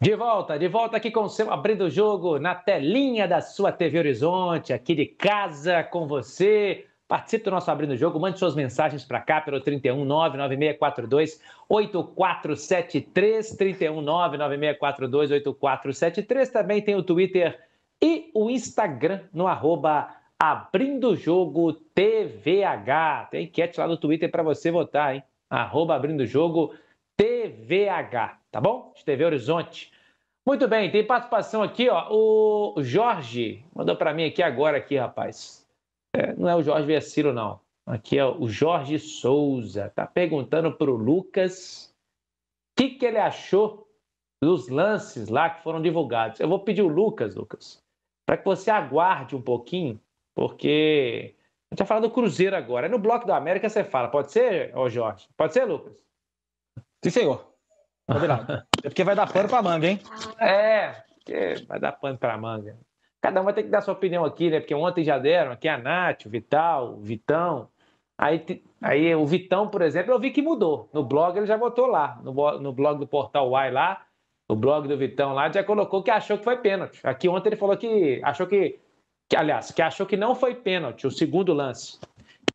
De volta, de volta aqui com o seu Abrindo o Jogo na telinha da sua TV Horizonte, aqui de casa com você. Participe do nosso Abrindo o Jogo, mande suas mensagens para cá pelo 31 99642 8473, 31 99642 8473. Também tem o Twitter e o Instagram no arroba Abrindo Jogo TVH. Tem enquete lá no Twitter para você votar, hein? Arroba Abrindo Jogo TVH tá bom? TV Horizonte. Muito bem, tem participação aqui, ó. O Jorge mandou para mim aqui agora, aqui, rapaz. É, não é o Jorge Vecilo, não. Aqui é o Jorge Souza. Tá perguntando pro Lucas o que, que ele achou dos lances lá que foram divulgados. Eu vou pedir o Lucas, Lucas, para que você aguarde um pouquinho, porque a gente vai falar do Cruzeiro agora. É no Bloco da América você fala. Pode ser, ô Jorge? Pode ser, Lucas? Sim, senhor. é porque vai dar pano pra manga, hein? É, vai dar pano pra manga. Cada um vai ter que dar sua opinião aqui, né? Porque ontem já deram aqui é a Nath, o Vital, o Vitão. Aí, aí o Vitão, por exemplo, eu vi que mudou. No blog ele já botou lá, no, no blog do Portal Y lá, o blog do Vitão lá, já colocou que achou que foi pênalti. Aqui ontem ele falou que achou que, que aliás, que achou que não foi pênalti, o segundo lance.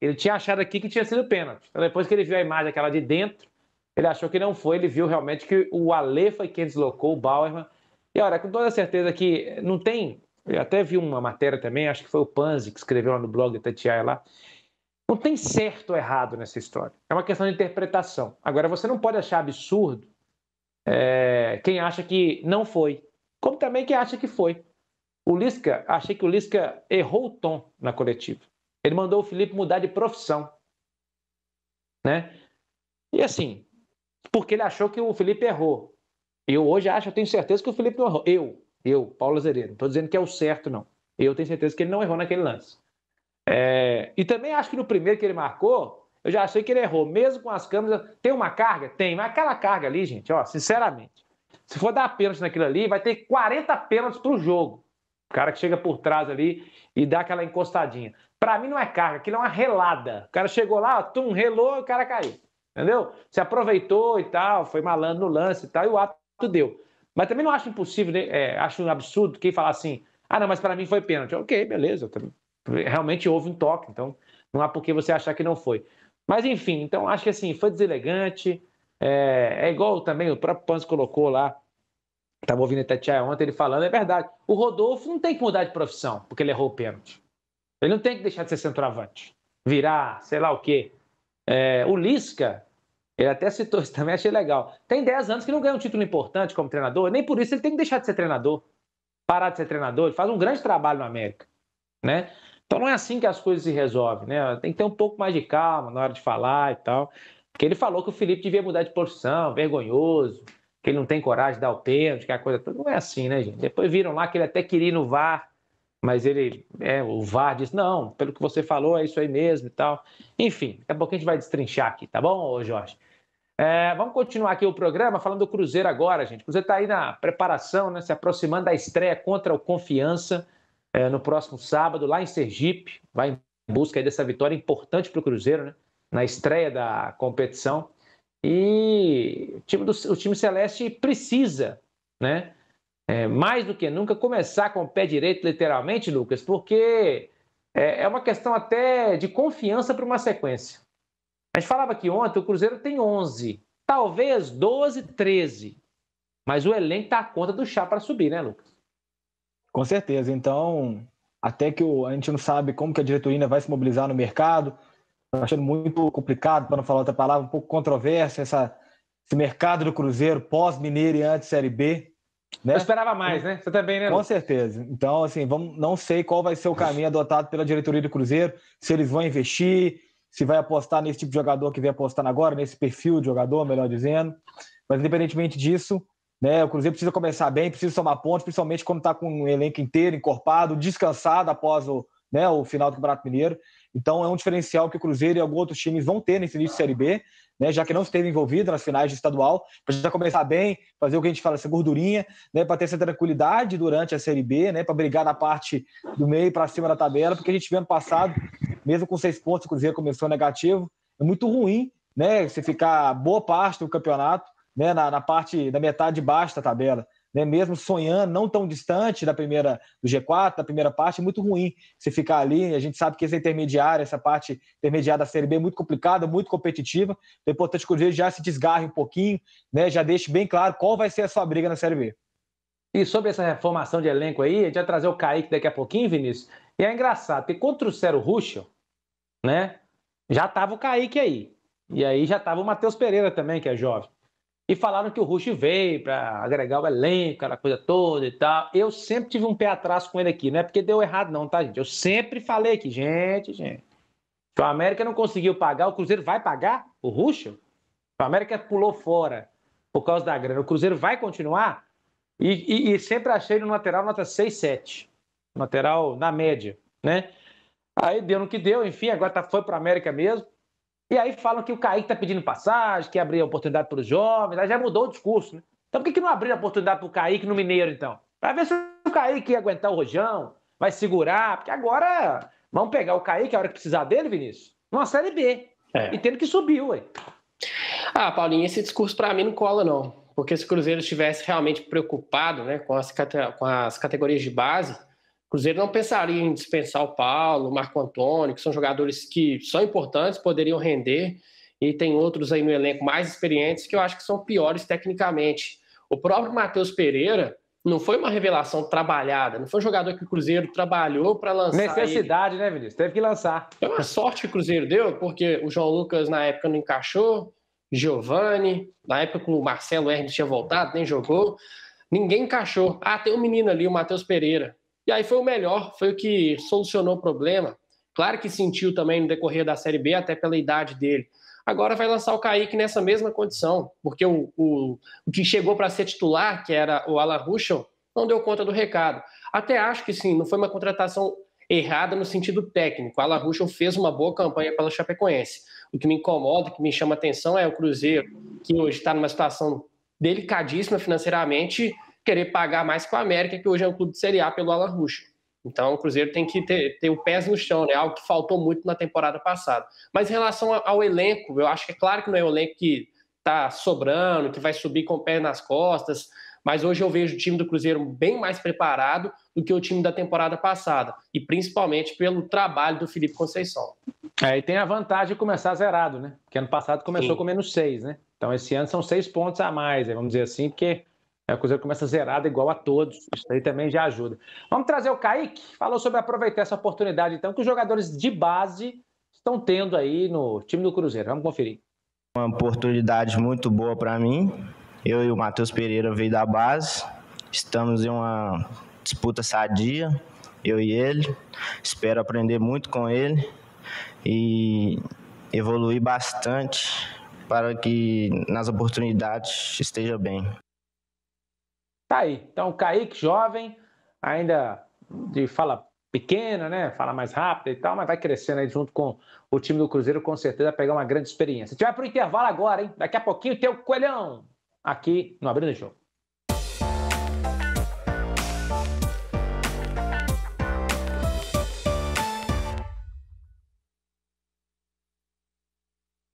Ele tinha achado aqui que tinha sido pênalti. Então, depois que ele viu a imagem aquela de dentro, ele achou que não foi, ele viu realmente que o Alê foi quem deslocou o Bauerman. E olha, com toda certeza que não tem. Eu até vi uma matéria também, acho que foi o Panzi que escreveu lá no blog da Tatiaia lá. Não tem certo ou errado nessa história. É uma questão de interpretação. Agora, você não pode achar absurdo é, quem acha que não foi, como também quem acha que foi. O Lisca, achei que o Lisca errou o tom na coletiva. Ele mandou o Felipe mudar de profissão. Né? E assim, porque ele achou que o Felipe errou. Eu hoje acho, eu tenho certeza que o Felipe não errou. Eu, eu, Paulo Azeredo, não estou dizendo que é o certo, não. Eu tenho certeza que ele não errou naquele lance. É... e também acho que no primeiro que ele marcou, eu já achei que ele errou, mesmo com as câmeras. Tem uma carga? Tem, mas aquela carga ali, gente, ó, sinceramente, se for dar pênalti naquilo ali, vai ter 40 pênaltis para o jogo. O cara que chega por trás ali e dá aquela encostadinha. Para mim não é carga, aquilo é uma relada. O cara chegou lá, tum, relou, o cara caiu entendeu? Se aproveitou e tal, foi malando no lance e tal, e o ato deu. Mas também não acho impossível, né? é, acho um absurdo quem falar assim, ah, não, mas para mim foi pênalti. Ok, beleza, realmente houve um toque, então não há por que você achar que não foi. Mas enfim, então acho que assim, foi deselegante, é, é igual também o próprio Pans colocou lá, estava ouvindo o Tatiá ontem, ele falando, é verdade, o Rodolfo não tem que mudar de profissão, porque ele errou o pênalti. Ele não tem que deixar de ser centroavante, virar, sei lá o quê. É, o Lisca, ele até citou isso também, achei legal. Tem 10 anos que não ganha um título importante como treinador, nem por isso ele tem que deixar de ser treinador, parar de ser treinador. Ele faz um grande trabalho no América, né? Então não é assim que as coisas se resolvem, né? Tem que ter um pouco mais de calma na hora de falar e tal. Porque ele falou que o Felipe devia mudar de posição, vergonhoso, que ele não tem coragem de dar o pênalti, que é a coisa toda. Não é assim, né, gente? Depois viram lá que ele até queria ir no VAR mas ele, é, o VAR diz, não, pelo que você falou, é isso aí mesmo e tal. Enfim, daqui a pouco a gente vai destrinchar aqui, tá bom, Jorge? É, vamos continuar aqui o programa falando do Cruzeiro agora, gente. O Cruzeiro está aí na preparação, né, se aproximando da estreia contra o Confiança é, no próximo sábado, lá em Sergipe. Vai em busca dessa vitória importante para o Cruzeiro, né, na estreia da competição. E o time, do, o time Celeste precisa, né? é, mais do que nunca, começar com o pé direito, literalmente, Lucas, porque é, é uma questão até de confiança para uma sequência. A gente falava aqui ontem, o Cruzeiro tem 11, talvez 12, 13, mas o elenco está à conta do chá para subir, né, Lucas? Com certeza. Então, até que o, a gente não sabe como que a diretoria vai se mobilizar no mercado, tá achando muito complicado, para não falar outra palavra, um pouco controverso essa, esse mercado do Cruzeiro pós-mineiro e antes-Série B. Né? Eu esperava mais, né? Você também, tá né? Com certeza. Então, assim, vamos, não sei qual vai ser o caminho adotado pela diretoria do Cruzeiro, se eles vão investir, se vai apostar nesse tipo de jogador que vem apostando agora, nesse perfil de jogador, melhor dizendo. Mas, independentemente disso, né, o Cruzeiro precisa começar bem, precisa somar pontos, principalmente quando está com o um elenco inteiro, encorpado, descansado após o, né, o final do Campeonato Mineiro. Então é um diferencial que o Cruzeiro e alguns outros times vão ter nesse início de Série B, né, já que não esteve envolvido nas finais de estadual, para já começar bem, fazer o que a gente fala, essa gordurinha, né, para ter essa tranquilidade durante a Série B, né, para brigar na parte do meio para cima da tabela, porque a gente vê ano passado, mesmo com seis pontos, o Cruzeiro começou negativo, é muito ruim, né, você ficar boa parte do campeonato, né, na, na parte da metade de baixo da tabela né, mesmo sonhando, não tão distante da primeira do G4, da primeira parte, é muito ruim você ficar ali. A gente sabe que essa é intermediária, essa parte intermediária da Série B é muito complicada, muito competitiva. Então é importante que o Cruzeiro já se desgarre um pouquinho, né, já deixe bem claro qual vai ser a sua briga na Série B. E sobre essa reformação de elenco aí, a gente vai trazer o Kaique daqui a pouquinho, Vinícius. E é engraçado, porque contra o o Ruschel, né, já estava o Kaique aí. E aí já estava o Matheus Pereira também, que é jovem. E falaram que o Rush veio para agregar o elenco, aquela coisa toda e tal. Eu sempre tive um pé atrás com ele aqui, não é porque deu errado, não, tá, gente? Eu sempre falei aqui, gente, gente. Se o América não conseguiu pagar, o Cruzeiro vai pagar o Rush? Se o América pulou fora por causa da grana, o Cruzeiro vai continuar? E, e, e sempre achei no lateral nota 6, 7. Lateral na média, né? Aí deu no que deu, enfim, agora tá, foi para América mesmo. E aí falam que o Kaique está pedindo passagem, que abrir a oportunidade para os jovens, aí já mudou o discurso, né? Então por que, que não abrir a oportunidade para o Kaique no Mineiro, então? Para ver se o Kaique ia aguentar o rojão, vai segurar, porque agora vamos pegar o Kaique a hora que precisar dele, Vinícius, numa Série B. É. E tendo que subir, ué. Ah, Paulinho, esse discurso para mim não cola, não. Porque se o Cruzeiro estivesse realmente preocupado né, com, as, com as categorias de base, Cruzeiro não pensaria em dispensar o Paulo, o Marco Antônio, que são jogadores que são importantes, poderiam render, e tem outros aí no elenco mais experientes que eu acho que são piores tecnicamente. O próprio Matheus Pereira não foi uma revelação trabalhada, não foi um jogador que o Cruzeiro trabalhou para lançar. Necessidade, ele. né, Vinícius? Teve que lançar. Foi uma sorte que o Cruzeiro deu, porque o João Lucas na época não encaixou, Giovani, na época que o Marcelo Hermes tinha voltado, nem jogou. Ninguém encaixou. Ah, tem um menino ali, o Matheus Pereira. E aí foi o melhor, foi o que solucionou o problema. Claro que sentiu também no decorrer da Série B, até pela idade dele. Agora vai lançar o Kaique nessa mesma condição, porque o, o, o que chegou para ser titular, que era o Alan Ruschel, não deu conta do recado. Até acho que sim, não foi uma contratação errada no sentido técnico. A La Ruschel fez uma boa campanha pela Chapecoense. O que me incomoda, o que me chama atenção é o Cruzeiro, que hoje está numa situação delicadíssima financeiramente, querer pagar mais com a América, que hoje é um clube de Serie A pelo Alan Russo. Então o Cruzeiro tem que ter, ter o pés no chão, né? Algo que faltou muito na temporada passada. Mas em relação ao elenco, eu acho que é claro que não é um elenco que está sobrando, que vai subir com o pé nas costas, mas hoje eu vejo o time do Cruzeiro bem mais preparado do que o time da temporada passada, e principalmente pelo trabalho do Felipe Conceição. Aí é, e tem a vantagem de começar zerado, né? Porque ano passado começou Sim. com menos seis, né? Então esse ano são seis pontos a mais, né? vamos dizer assim, porque é, o Cruzeiro começa zerado igual a todos. Isso aí também já ajuda. Vamos trazer o Kaique. Falou sobre aproveitar essa oportunidade, então, que os jogadores de base estão tendo aí no time do Cruzeiro. Vamos conferir. Uma oportunidade muito boa para mim. Eu e o Matheus Pereira veio da base. Estamos em uma disputa sadia, eu e ele. Espero aprender muito com ele e evoluir bastante para que nas oportunidades esteja bem. Tá aí. Então, Kaique, jovem, ainda de fala pequena, né? Fala mais rápido e tal, mas vai crescendo aí junto com o time do Cruzeiro, com certeza pegar uma grande experiência. A gente vai pro intervalo agora, hein? Daqui a pouquinho tem o Coelhão aqui no Abrindo o Jogo.